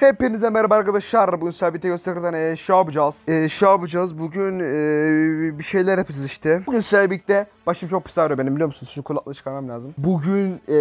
Hepinize merhaba arkadaşlar. Bugün sabite gösteriden e, şey yapacağız. E, şey yapacağız. Bugün e, bir şeyler yapacağız işte. Bugün sabikte başım çok pis ağrıyor benim biliyor musunuz? Şu kulaklığı çıkarmam lazım. Bugün e,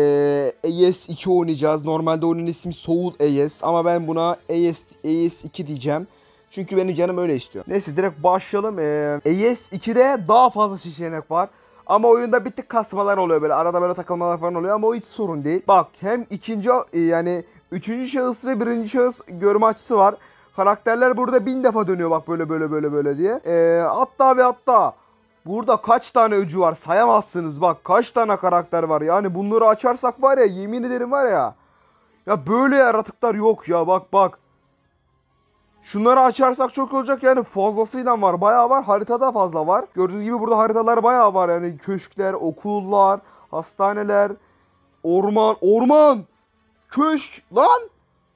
AS2 oynayacağız. Normalde oyunun ismi Soul AS ama ben buna AS, AS2 diyeceğim. Çünkü benim canım öyle istiyor. Neyse direkt başlayalım. E, AS2'de daha fazla seçenek var. Ama oyunda bir tık kasmalar oluyor böyle. Arada böyle takılmalar falan oluyor ama o hiç sorun değil. Bak hem ikinci e, yani Üçüncü şahıs ve birinci şahıs görme açısı var. Karakterler burada bin defa dönüyor bak böyle böyle böyle böyle diye. Ee, hatta ve hatta burada kaç tane öcü var sayamazsınız bak kaç tane karakter var. Yani bunları açarsak var ya yemin ederim var ya. Ya böyle yaratıklar yok ya bak bak. Şunları açarsak çok olacak yani fazlasıyla var. Bayağı var. Haritada fazla var. Gördüğünüz gibi burada haritalar bayağı var. Yani köşkler, okullar, hastaneler, orman, orman. Köş lan.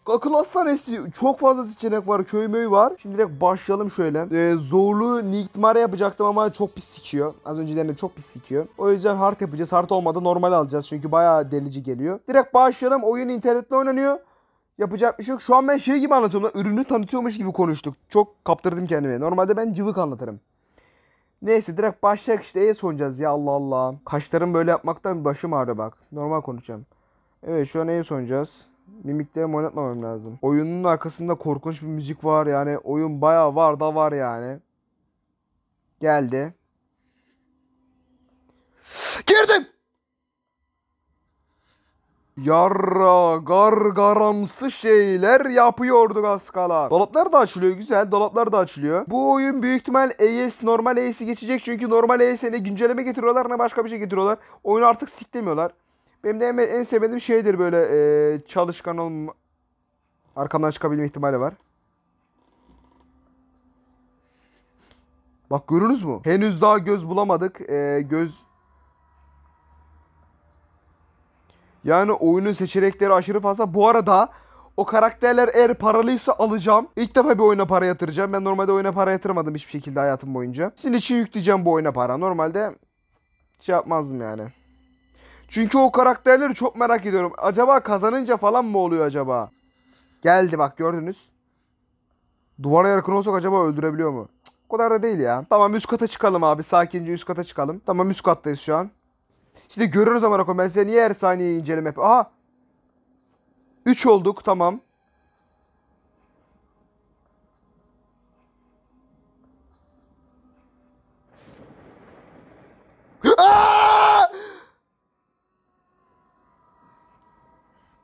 Akıl hastanesi çok fazla seçenek var. Köy möy var. Şimdi direkt başlayalım şöyle. Ee, zorlu Nightmare'a yapacaktım ama çok pis sikiyor. Az öncelerinde çok pis sikiyor. O yüzden hard yapacağız. Hard olmadı normal alacağız. Çünkü bayağı delici geliyor. Direkt başlayalım. Oyun internetle oynanıyor. Yapacak bir şey yok. Şu an ben şey gibi anlatıyorum. Lan, ürünü tanıtıyormuş gibi konuştuk. Çok kaptırdım kendimi. Normalde ben cıvık anlatırım. Neyse direkt başlayak işte. E sonucaz ya Allah Allah. Kaşlarım böyle yapmaktan başım ağrıyor bak. Normal konuşacağım. Evet şu an en sonuncaz. Mimiklerimi oynatmamam lazım. Oyunun arkasında korkunç bir müzik var yani. Oyun baya var da var yani. Geldi. Girdim. Yarra gargaramsı şeyler yapıyorduk az Dolaplar da açılıyor güzel. Dolaplar da açılıyor. Bu oyun büyük ihtimal AS normal AES'i geçecek. Çünkü normal AES'e ne güncelleme getiriyorlar ne başka bir şey getiriyorlar. Oyunu artık siklemiyorlar. Benim de en, en sevmediğim şeydir böyle e, çalışkan olma arkamdan çıkabilme ihtimali var. Bak görünüz mü? Henüz daha göz bulamadık. E, göz Yani oyunun seçenekleri aşırı fazla. Bu arada o karakterler eğer paralıysa alacağım. İlk defa bir oyuna para yatıracağım. Ben normalde oyuna para yatırmadım hiçbir şekilde hayatım boyunca. Sizin için yükleyeceğim bu oyuna para. Normalde şey yapmazdım yani. Çünkü o karakterleri çok merak ediyorum. Acaba kazanınca falan mı oluyor acaba? Geldi bak gördünüz. Duvara yakın olsak acaba öldürebiliyor mu? o kadar da değil ya. Tamam üst kata çıkalım abi. Sakince üst kata çıkalım. Tamam üst kattayız şu an. İşte görürüz ama Rakon ben size niye her saniye inceleme yapıyorum. Aha. 3 olduk tamam.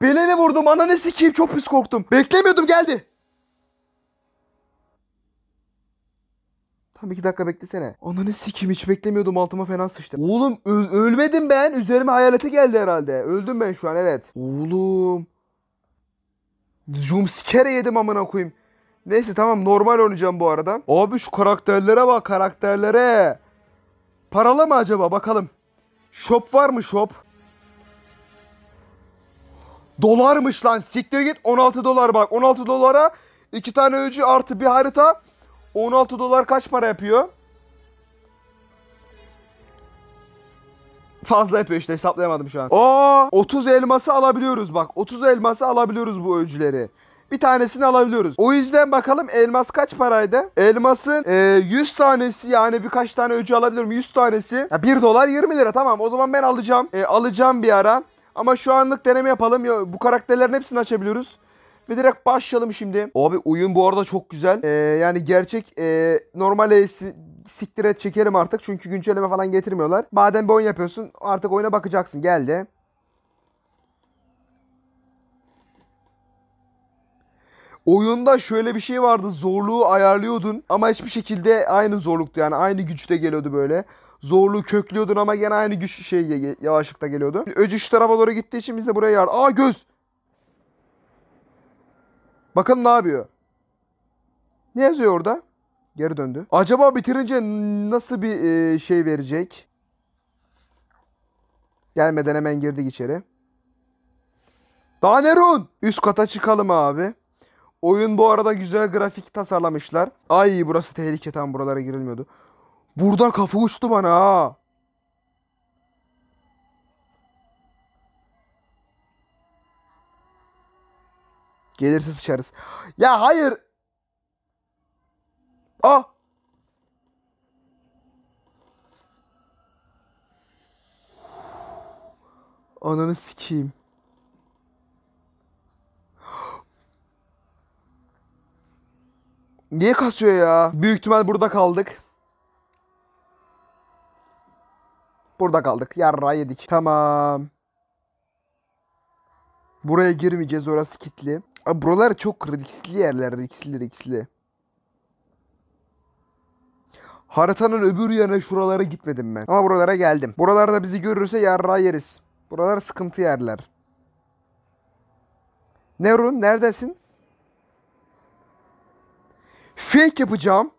Beleme vurdum ananı sikeyim çok pis korktum. Beklemiyordum geldi. Tam iki dakika beklesene. Ananı sikim hiç beklemiyordum altıma fena sıçtı. Oğlum ölmedim ben. Üzerime hayalete geldi herhalde. Öldüm ben şu an evet. Oğlum. Jumpscare yedim amına koyayım. Neyse tamam normal oynayacağım bu arada. Abi şu karakterlere bak karakterlere. Paralı mı acaba bakalım. Shop var mı shop? Dolarmış lan siktir git 16 dolar bak 16 dolara 2 tane öcü artı bir harita 16 dolar kaç para yapıyor? Fazla yapıyor işte hesaplayamadım şu an. Aa 30 elması alabiliyoruz bak 30 elması alabiliyoruz bu öcüleri. Bir tanesini alabiliyoruz. O yüzden bakalım elmas kaç paraydı? Elmasın e, 100 tanesi yani birkaç tane öcü alabilirim. 100 tanesi. Ya 1 dolar 20 lira tamam. O zaman ben alacağım. E, alacağım bir ara. Ama şu anlık deneme yapalım. Ya, bu karakterlerin hepsini açabiliyoruz. Ve direkt başlayalım şimdi. Abi oyun bu arada çok güzel. Ee, yani gerçek e, normal e, siktir et çekerim artık. Çünkü güncelleme falan getirmiyorlar. Madem bir oyun yapıyorsun artık oyuna bakacaksın. Geldi. Oyunda şöyle bir şey vardı. Zorluğu ayarlıyordun ama hiçbir şekilde aynı zorluktu yani aynı güçte geliyordu böyle zorluğu köklüyordun ama gene aynı güç şey yavaşlıkta geliyordu. Öcü şu tarafa doğru gittiği için biz de buraya yar. Aa göz. Bakın ne yapıyor. Ne yazıyor orada? Geri döndü. Acaba bitirince nasıl bir e, şey verecek? Gelmeden hemen girdik içeri. Danerun! Üst kata çıkalım abi. Oyun bu arada güzel grafik tasarlamışlar. Ay burası tehlike tam buralara girilmiyordu. Buradan kafa uçtu bana ha. Gelirse sıçarız. Ya hayır. Ah. Ananı sikeyim. Niye kasıyor ya? Büyük ihtimal burada kaldık. Burada kaldık. Yarra yedik. Tamam. Buraya girmeyeceğiz. Orası kitli. Abi buralar çok riskli yerler. Riskli riskli. Haritanın öbür yana şuralara gitmedim ben. Ama buralara geldim. Buralarda bizi görürse yarra yeriz. Buralar sıkıntı yerler. Nerun neredesin? Fake yapacağım.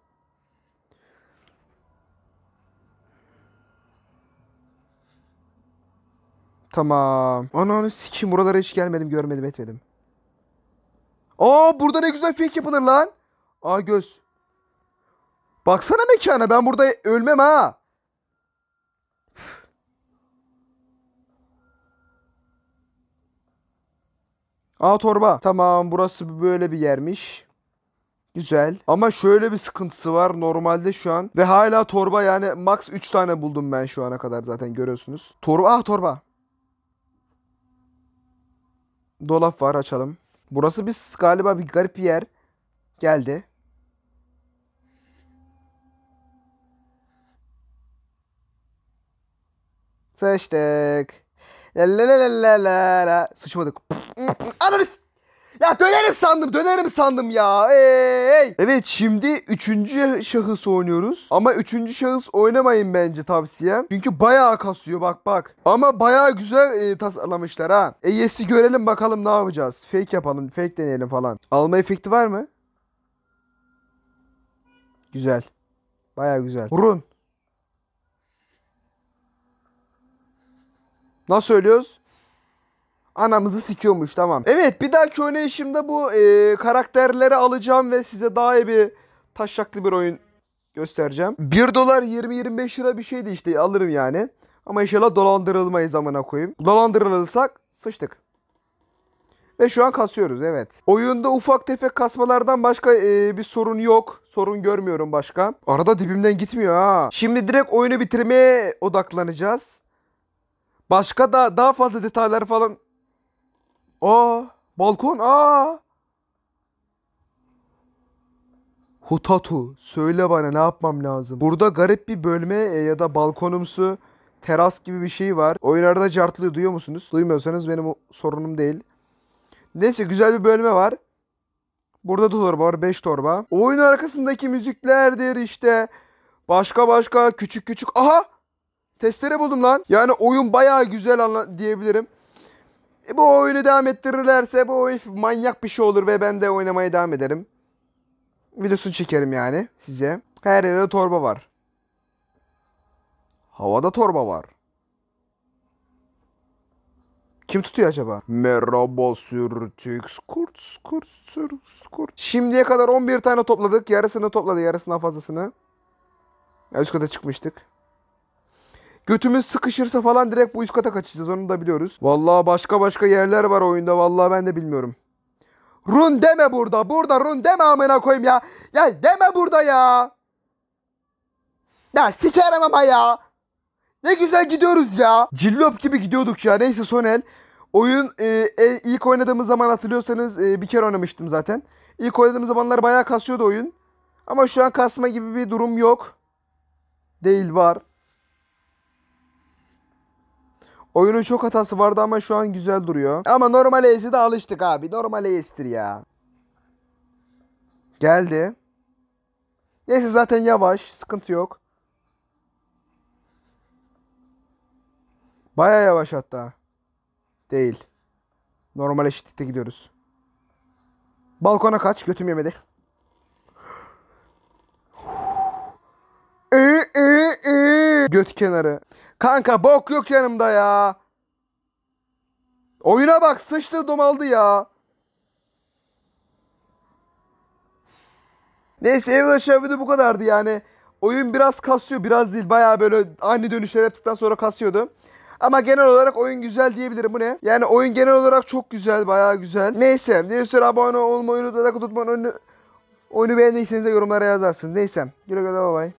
Tamam. Ananı sikim buralara hiç gelmedim görmedim etmedim. Aa burada ne güzel fake yapılır lan. Aa göz. Baksana mekana ben burada ölmem ha. Aa torba. Tamam burası böyle bir yermiş. Güzel. Ama şöyle bir sıkıntısı var normalde şu an. Ve hala torba yani max 3 tane buldum ben şu ana kadar zaten görüyorsunuz. Torba ah torba dolap var açalım. Burası biz galiba bir garip bir yer. Geldi. Seçtik. La la la la la la. Sıçmadık. Analiz. Ya dönerim sandım dönerim sandım ya. Hey, hey. Evet şimdi üçüncü şahıs oynuyoruz. Ama üçüncü şahıs oynamayın bence tavsiyem. Çünkü bayağı kasıyor bak bak. Ama bayağı güzel e, tasarlamışlar ha. E görelim bakalım ne yapacağız. Fake yapalım fake deneyelim falan. Alma efekti var mı? Güzel. Bayağı güzel. Vurun. Nasıl ölüyoruz? Anamızı sikiyormuş tamam. Evet bir dahaki oynayışımda bu e, karakterleri alacağım ve size daha iyi bir taşşaklı bir oyun göstereceğim. 1 dolar 20-25 lira bir şeydi işte alırım yani. Ama inşallah dolandırılmayız amına koyayım. Dolandırılırsak sıçtık. Ve şu an kasıyoruz evet. Oyunda ufak tefek kasmalardan başka e, bir sorun yok. Sorun görmüyorum başka. Arada dibimden gitmiyor ha. Şimdi direkt oyunu bitirmeye odaklanacağız. Başka da daha fazla detaylar falan Aa balkon aa. Hutatu söyle bana ne yapmam lazım. Burada garip bir bölme e, ya da balkonumsu teras gibi bir şey var. Oylarda cartlıyor duyuyor musunuz? Duymuyorsanız benim sorunum değil. Neyse güzel bir bölme var. Burada da torba var 5 torba. Oyun arkasındaki müziklerdir işte. Başka başka küçük küçük. Aha! Testere buldum lan. Yani oyun bayağı güzel diyebilirim. E bu oyunu devam ettirirlerse bu oyun manyak bir şey olur ve ben de oynamaya devam ederim. Videosunu çekerim yani size. Her yerde torba var. Havada torba var. Kim tutuyor acaba? Merhaba sürtük. Skurt skurt skurt skurt. Şimdiye kadar 11 tane topladık. Yarısını topladı. Yarısından fazlasını. Ya üst kata çıkmıştık. Götümüz sıkışırsa falan direkt bu üst kata kaçacağız onu da biliyoruz. Vallahi başka başka yerler var oyunda vallahi ben de bilmiyorum. Run deme burada. Burada run deme amına koyayım ya. Ya deme burada ya. Ya sikerim ama ya. Ne güzel gidiyoruz ya. Cillop gibi gidiyorduk ya. Neyse son el. Oyun e, e, ilk oynadığımız zaman hatırlıyorsanız e, bir kere oynamıştım zaten. İlk oynadığımız zamanlar bayağı kasıyordu oyun. Ama şu an kasma gibi bir durum yok. Değil var. Oyunun çok hatası vardı ama şu an güzel duruyor. Ama normal AS'e de alıştık abi. Normal AS'tir ya. Geldi. Neyse zaten yavaş. Sıkıntı yok. Baya yavaş hatta. Değil. Normal eşitlikte gidiyoruz. Balkona kaç. Götüm yemedi. Ee, Göt kenarı. Kanka bok yok yanımda ya. Oyuna bak sıçtı domaldı ya. Neyse evde aşağı video bu kadardı yani. Oyun biraz kasıyor biraz değil baya böyle aynı dönüşler yaptıktan sonra kasıyordu. Ama genel olarak oyun güzel diyebilirim bu ne? Yani oyun genel olarak çok güzel baya güzel. Neyse neyse. abone olmayı unutmayın. Like tutmayı Oyunu beğendiyseniz de yorumlara yazarsınız. Neyse güle güle bay bay.